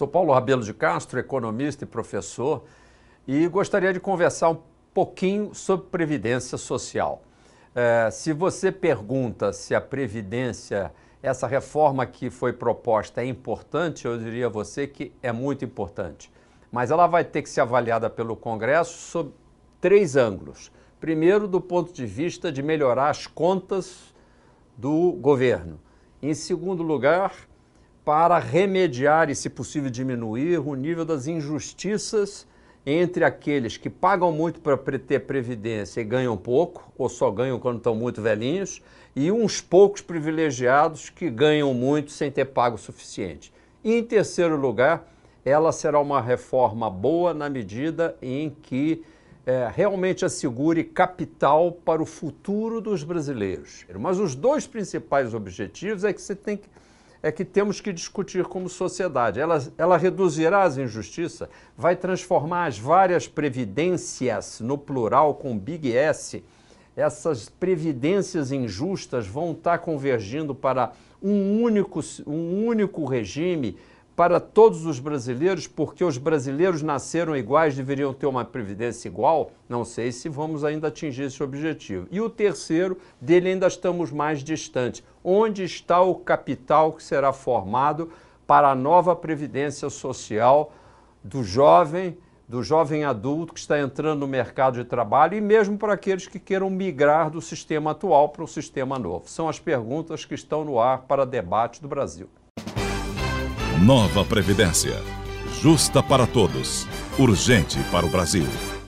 Sou Paulo Rabelo de Castro, economista e professor, e gostaria de conversar um pouquinho sobre previdência social. É, se você pergunta se a previdência, essa reforma que foi proposta é importante, eu diria a você que é muito importante. Mas ela vai ter que ser avaliada pelo Congresso sob três ângulos. Primeiro, do ponto de vista de melhorar as contas do governo. Em segundo lugar, para remediar e, se possível, diminuir o nível das injustiças entre aqueles que pagam muito para ter previdência e ganham pouco, ou só ganham quando estão muito velhinhos, e uns poucos privilegiados que ganham muito sem ter pago o suficiente. E, em terceiro lugar, ela será uma reforma boa na medida em que é, realmente assegure capital para o futuro dos brasileiros. Mas os dois principais objetivos é que você tem que é que temos que discutir como sociedade. Ela, ela reduzirá as injustiças, vai transformar as várias previdências, no plural com Big S, essas previdências injustas vão estar convergindo para um único, um único regime para todos os brasileiros, porque os brasileiros nasceram iguais, deveriam ter uma previdência igual? Não sei se vamos ainda atingir esse objetivo. E o terceiro, dele ainda estamos mais distantes. Onde está o capital que será formado para a nova previdência social do jovem, do jovem adulto que está entrando no mercado de trabalho e mesmo para aqueles que queiram migrar do sistema atual para um sistema novo? São as perguntas que estão no ar para debate do Brasil. Nova Previdência. Justa para todos. Urgente para o Brasil.